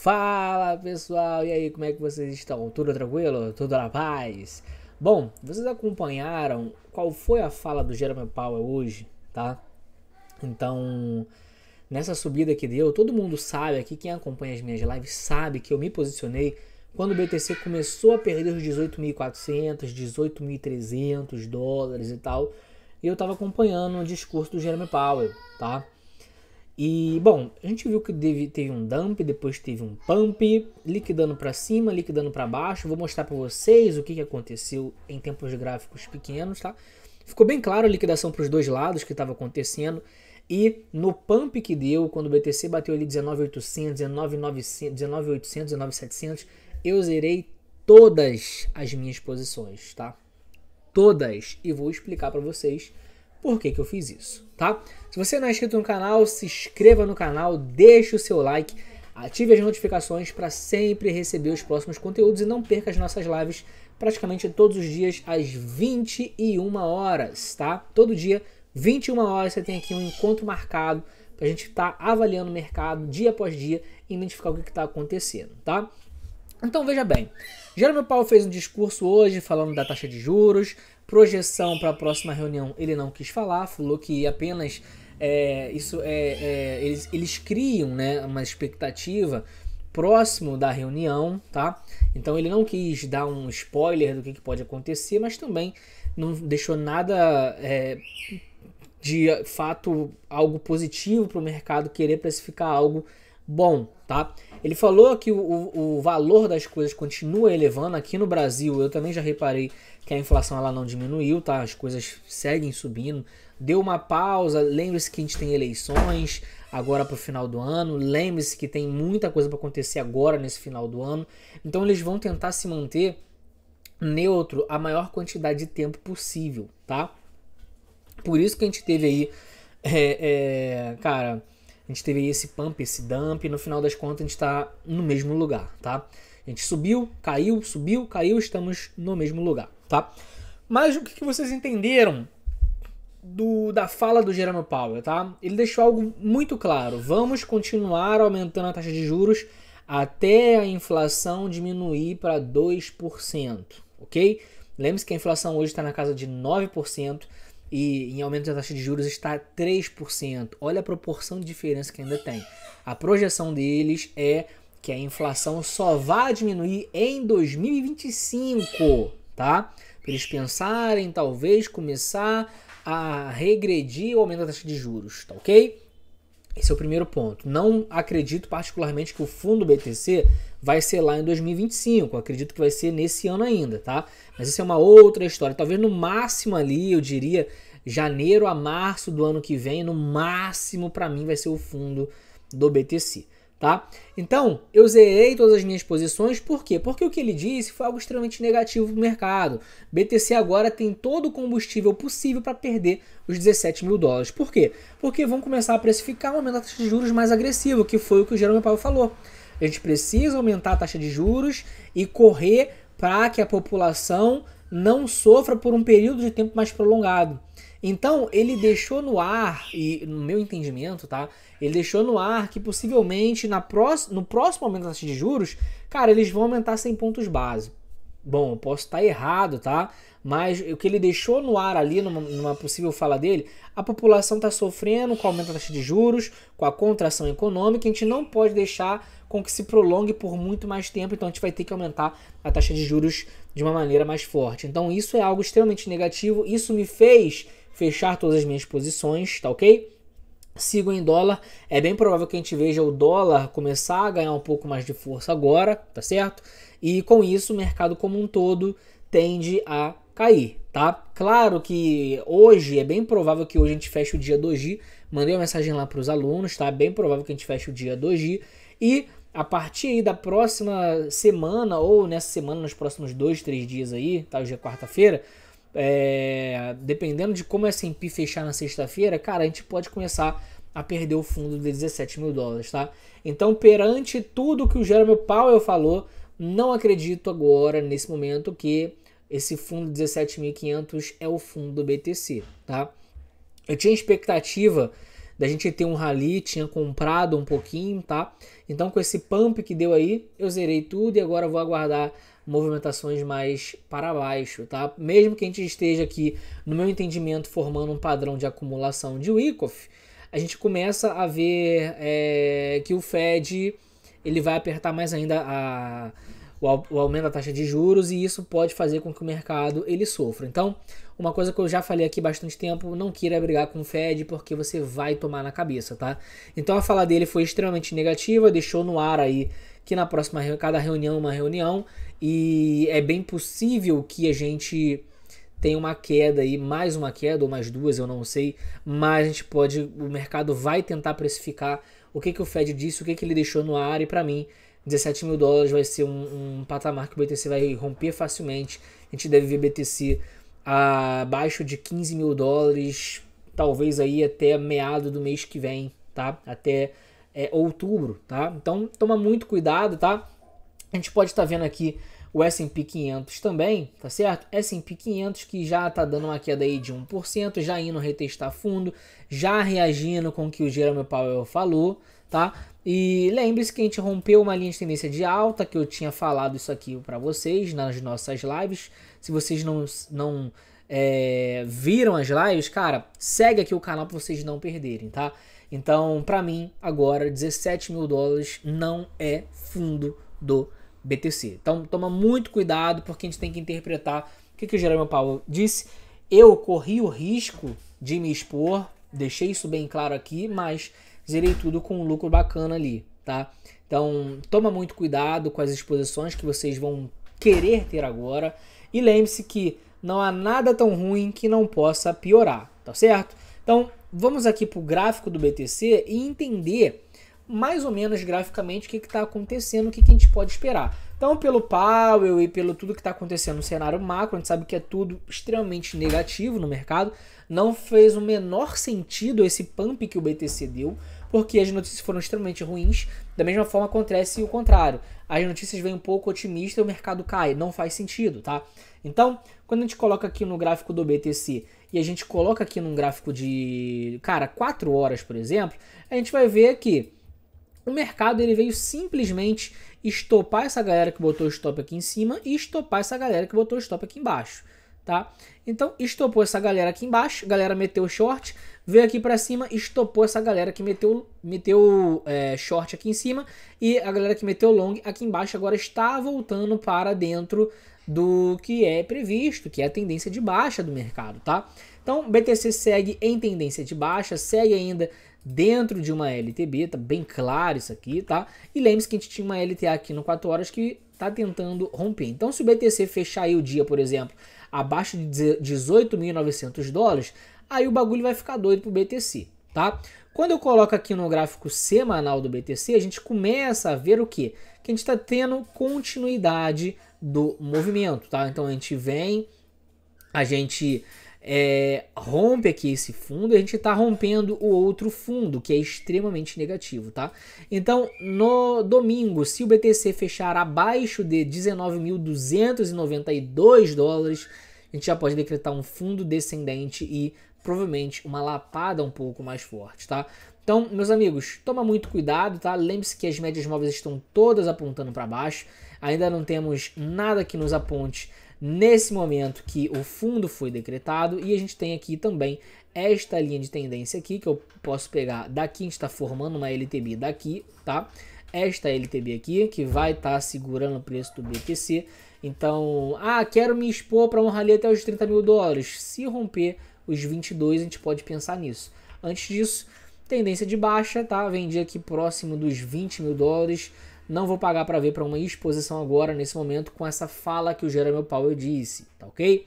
Fala pessoal, e aí, como é que vocês estão? Tudo tranquilo? Tudo na paz? Bom, vocês acompanharam qual foi a fala do Jeremy Powell hoje, tá? Então, nessa subida que deu, todo mundo sabe aqui, quem acompanha as minhas lives sabe que eu me posicionei quando o BTC começou a perder os 18.400, 18.300 dólares e tal. E eu estava acompanhando o discurso do Jeremy Powell, tá? E, bom, a gente viu que teve um dump, depois teve um pump, liquidando para cima, liquidando para baixo. Vou mostrar para vocês o que, aconteceu em tempos gráficos pequenos, tá? Ficou bem claro a liquidação para os dois lados que estava acontecendo. E no pump que deu, quando o BTC bateu ali 19,800, 19,900, 19,800, 19,700, eu zerei todas as minhas posições, tá? Todas. E vou explicar para vocês por que, que eu fiz isso, tá? Se você não é inscrito no canal, se inscreva no canal, deixe o seu like, ative as notificações para sempre receber os próximos conteúdos e não perca as nossas lives praticamente todos os dias às 21 horas, tá? Todo dia, 21 horas, você tem aqui um encontro marcado para a gente estar tá avaliando o mercado dia após dia e identificar o que está acontecendo, tá? Então veja bem, Jerome Powell fez um discurso hoje falando da taxa de juros, projeção para a próxima reunião ele não quis falar, falou que apenas é, isso é, é, eles, eles criam né, uma expectativa próximo da reunião, tá? Então ele não quis dar um spoiler do que, que pode acontecer, mas também não deixou nada é, de fato algo positivo para o mercado querer precificar algo bom, tá? Ele falou que o, o, valor das coisas continua elevando. Aqui no Brasil, eu também já reparei que a inflação ela não diminuiu, tá? As coisas seguem subindo. Deu uma pausa. Lembre-se que a gente tem eleições agora para o final do ano. Lembre-se que tem muita coisa para acontecer agora nesse final do ano. Então eles vão tentar se manter neutro a maior quantidade de tempo possível, tá? Por isso que a gente teve aí, é, é, cara a gente teve esse pump, esse dump, e no final das contas a gente está no mesmo lugar, tá? A gente subiu, caiu, subiu, caiu, estamos no mesmo lugar, tá? Mas o que vocês entenderam do, da fala do Jerome Powell, tá? Ele deixou algo muito claro. Vamos continuar aumentando a taxa de juros até a inflação diminuir para 2%, ok? Lembre-se que a inflação hoje está na casa de 9% e em aumento da taxa de juros está 3%. Olha a proporção de diferença que ainda tem. A projeção deles é que a inflação só vai diminuir em 2025, tá? Para eles pensarem, talvez começar a regredir o aumento da taxa de juros, tá ok? Esse é o primeiro ponto. Não acredito particularmente que o fundo BTC vai ser lá em 2025. acredito que vai ser nesse ano ainda, tá? Mas isso é uma outra história. Talvez no máximo ali, eu diria, janeiro a março do ano que vem, no máximo para mim vai ser o fundo do BTC tá? Então, eu zerei todas as minhas posições, por quê? Porque o que ele disse foi algo extremamente negativo para o mercado. BTC agora tem todo o combustível possível para perder os 17 mil dólares. Por quê? Porque vão começar a precificar um aumento da taxa de juros mais agressivo, que foi o que o Jerome Powell falou. A gente precisa aumentar a taxa de juros e correr para que a população não sofra por um período de tempo mais prolongado. Então, ele deixou no ar, e no meu entendimento, tá? Ele deixou no ar que possivelmente na próxima, no próximo aumento da taxa de juros, cara, eles vão aumentar 100 pontos base. Bom, eu posso estar errado, tá? Mas o que ele deixou no ar ali, numa, numa possível fala dele, a população está sofrendo com o aumento da taxa de juros, com a contração econômica, a gente não pode deixar com que se prolongue por muito mais tempo, então a gente vai ter que aumentar a taxa de juros de uma maneira mais forte. Então isso é algo extremamente negativo, isso me fez fechar todas as minhas posições, tá ok? Sigo em dólar, é bem provável que a gente veja o dólar começar a ganhar um pouco mais de força agora, tá certo? E com isso o mercado como um todo tende a cair, tá? Claro que hoje é bem provável que hoje a gente feche o dia 2G. Mandei uma mensagem lá para os alunos, tá? É bem provável que a gente feche o dia 2G. e a partir da próxima semana ou nessa semana, nos próximos dois, três dias aí, tá? Hoje é quarta-feira é, dependendo de como a S&P fechar na sexta-feira, cara, a gente pode começar a perder o fundo de 17 mil dólares, tá? Então, perante tudo que o Jeremy Powell falou, não acredito agora, nesse momento, que esse fundo de 17.500 é o fundo do BTC, tá? Eu tinha expectativa da gente ter um rally, tinha comprado um pouquinho, tá? Então com esse pump que deu aí, eu zerei tudo e agora vou aguardar movimentações mais para baixo, tá? Mesmo que a gente esteja aqui, no meu entendimento, formando um padrão de acumulação de Wyckoff, a gente começa a ver é, que o Fed ele vai apertar mais ainda a, o, o aumento da taxa de juros e isso pode fazer com que o mercado ele sofra. Então, uma coisa que eu já falei aqui bastante tempo, não queira brigar com o Fed porque você vai tomar na cabeça, tá? Então a fala dele foi extremamente negativa, deixou no ar aí que na próxima cada reunião é uma reunião e é bem possível que a gente tem uma queda aí, mais uma queda ou mais duas, eu não sei, mas a gente pode, o mercado vai tentar precificar o que, que o Fed disse, o que, que ele deixou no ar e para mim 17 mil dólares vai ser um, um, patamar que o BTC vai romper facilmente. A gente deve ver BTC abaixo de 15 mil dólares, talvez aí até meado do mês que vem, tá? Até é, outubro, tá? Então toma muito cuidado, tá? A gente pode estar tá vendo aqui o S&P 500 também, tá certo? S&P 500 que já tá dando uma queda aí de 1%, já indo retestar fundo, já reagindo com o que o Jerome Powell falou, tá? E lembre-se que a gente rompeu uma linha de tendência de alta, que eu tinha falado isso aqui para vocês nas nossas lives. Se vocês não, não é, viram as lives, cara, segue aqui o canal para vocês não perderem, tá? Então, para mim, agora, 17 mil dólares não é fundo do BTC. Então, toma muito cuidado, porque a gente tem que interpretar o que, que o Jerome Powell disse. Eu corri o risco de me expor, deixei isso bem claro aqui, mas zerei tudo com um lucro bacana ali, tá? Então, toma muito cuidado com as exposições que vocês vão querer ter agora e lembre-se que não há nada tão ruim que não possa piorar, tá certo? Então, vamos aqui para o gráfico do BTC e entender mais ou menos graficamente o que está acontecendo, o que, que, a gente pode esperar. Então, pelo Powell e pelo tudo que está acontecendo no cenário macro, a gente sabe que é tudo extremamente negativo no mercado. Não fez o menor sentido esse pump que o BTC deu porque as notícias foram extremamente ruins. Da mesma forma acontece o contrário. As notícias vêm um pouco otimistas e o mercado cai. Não faz sentido, tá? Então, quando a gente coloca aqui no gráfico do BTC e a gente coloca aqui num gráfico de, cara, 4 horas, por exemplo, a gente vai ver que o mercado ele veio simplesmente estopar essa galera que botou o stop aqui em cima e estopar essa galera que botou o stop aqui embaixo tá? Então, estopou essa galera aqui embaixo, galera meteu short, veio aqui para cima, estopou essa galera que meteu, meteu é, short aqui em cima e a galera que meteu long aqui embaixo agora está voltando para dentro do que é previsto, que é a tendência de baixa do mercado, tá? Então, BTC segue em tendência de baixa, segue ainda dentro de uma LTB, tá bem claro isso aqui, tá? E lembre-se que a gente tinha uma LTA aqui no 4 horas que está tentando romper. Então, se o BTC fechar aí o dia, por exemplo, abaixo de 18.900 dólares, aí o bagulho vai ficar doido para o BTC, tá? Quando eu coloco aqui no gráfico semanal do BTC, a gente começa a ver o quê? Que a gente está tendo continuidade do movimento, tá? Então, a gente vem, a gente é, rompe aqui esse fundo, a gente está rompendo o outro fundo, que é extremamente negativo, tá? Então, no domingo, se o BTC fechar abaixo de 19.292 dólares, a gente já pode decretar um fundo descendente e provavelmente uma lapada um pouco mais forte, tá? Então, meus amigos, toma muito cuidado, tá? Lembre-se que as médias móveis estão todas apontando para baixo. Ainda não temos nada que nos aponte nesse momento que o fundo foi decretado e a gente tem aqui também esta linha de tendência aqui que eu posso pegar daqui, a gente está formando uma LTB daqui, tá? Esta LTB aqui que vai estar tá segurando o preço do BTC. Então, ah, quero me expor para um rally até os 30 mil dólares. Se romper os 22, a gente pode pensar nisso. Antes disso, tendência de baixa, tá? Vendi aqui próximo dos 20 mil dólares. Não vou pagar para ver para uma exposição agora, nesse momento, com essa fala que o Jeremy Powell disse, tá ok?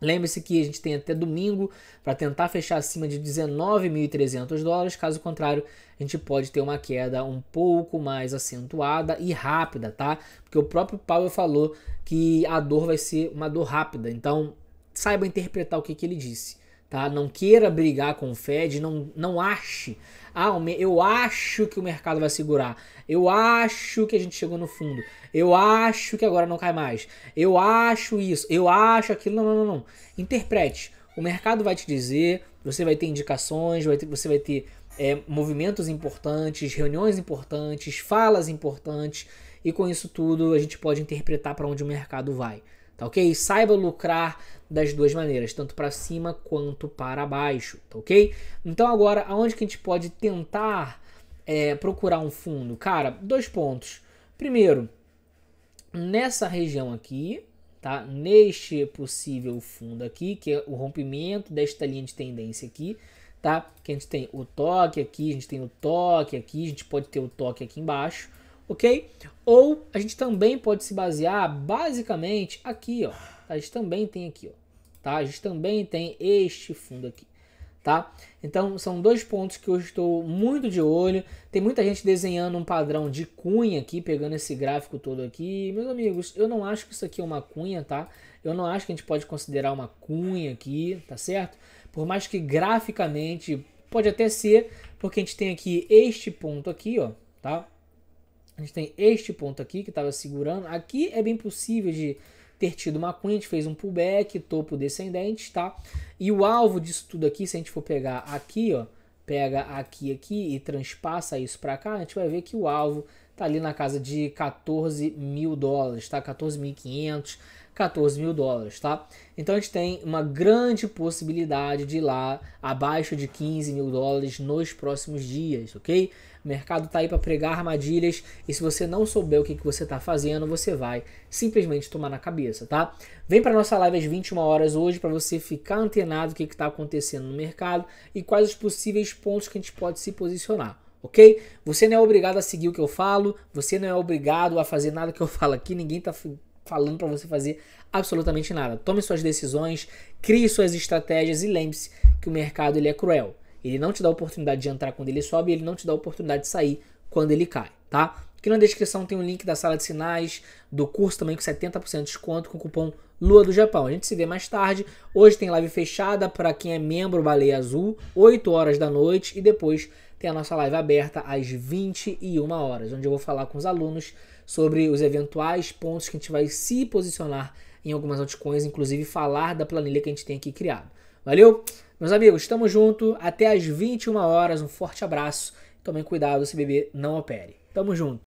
Lembre-se que a gente tem até domingo para tentar fechar acima de 19.300 dólares, caso contrário, a gente pode ter uma queda um pouco mais acentuada e rápida, tá? Porque o próprio Powell falou que a dor vai ser uma dor rápida, então saiba interpretar o que, que ele disse. Tá? Não queira brigar com o Fed, não, não ache. Ah, eu acho que o mercado vai segurar. Eu acho que a gente chegou no fundo. Eu acho que agora não cai mais. Eu acho isso. Eu acho aquilo. Não, não, não. não. Interprete. O mercado vai te dizer. Você vai ter indicações. Vai ter, você vai ter é, movimentos importantes, reuniões importantes, falas importantes. E com isso tudo a gente pode interpretar para onde o mercado vai. Tá ok? Saiba lucrar das duas maneiras, tanto para cima quanto para baixo, tá ok? Então agora, aonde que a gente pode tentar é, procurar um fundo? Cara, dois pontos. Primeiro, nessa região aqui, tá? Neste possível fundo aqui, que é o rompimento desta linha de tendência aqui, tá? Que a gente tem o toque aqui, a gente tem o toque aqui, a gente pode ter o toque aqui embaixo, ok? Ou a gente também pode se basear basicamente aqui, ó. A gente também tem aqui, ó tá? A gente também tem este fundo aqui, tá? Então são dois pontos que eu estou muito de olho. Tem muita gente desenhando um padrão de cunha aqui, pegando esse gráfico todo aqui. Meus amigos, eu não acho que isso aqui é uma cunha, tá? Eu não acho que a gente pode considerar uma cunha aqui, tá certo? Por mais que graficamente pode até ser, porque a gente tem aqui este ponto aqui, ó, tá? A gente tem este ponto aqui que estava segurando. Aqui é bem possível de ter tido maconha, a gente fez um pullback, topo descendente, tá? E o alvo disso tudo aqui, se a gente for pegar aqui, ó, pega aqui aqui e transpassa isso para cá, a gente vai ver que o alvo tá ali na casa de 14 mil dólares, tá? 14.500 14 mil dólares, tá? Então a gente tem uma grande possibilidade de ir lá abaixo de 15 mil dólares nos próximos dias, ok? O mercado tá aí para pregar armadilhas e se você não souber o que, que você tá fazendo, você vai simplesmente tomar na cabeça, tá? Vem para nossa live às 21 horas hoje para você ficar antenado o que está acontecendo no mercado e quais os possíveis pontos que a gente pode se posicionar ok? Você não é obrigado a seguir o que eu falo, você não é obrigado a fazer nada que eu falo aqui, ninguém tá falando para você fazer absolutamente nada. Tome suas decisões, crie suas estratégias e lembre-se que o mercado ele é cruel. Ele não te dá a oportunidade de entrar quando ele sobe, ele não te dá a oportunidade de sair quando ele cai, tá? Aqui na descrição tem o um link da sala de sinais, do curso também com 70% de desconto com o cupom Lua do Japão. A gente se vê mais tarde. Hoje tem live fechada para quem é membro Baleia Azul, 8 horas da noite e depois tem a nossa live aberta às 21 horas, onde eu vou falar com os alunos sobre os eventuais pontos que a gente vai se posicionar em algumas altcoins, inclusive falar da planilha que a gente tem aqui criado. Valeu? Meus amigos, estamos junto até às 21 horas. Um forte abraço. Tomem cuidado se beber não opere. Tamo junto.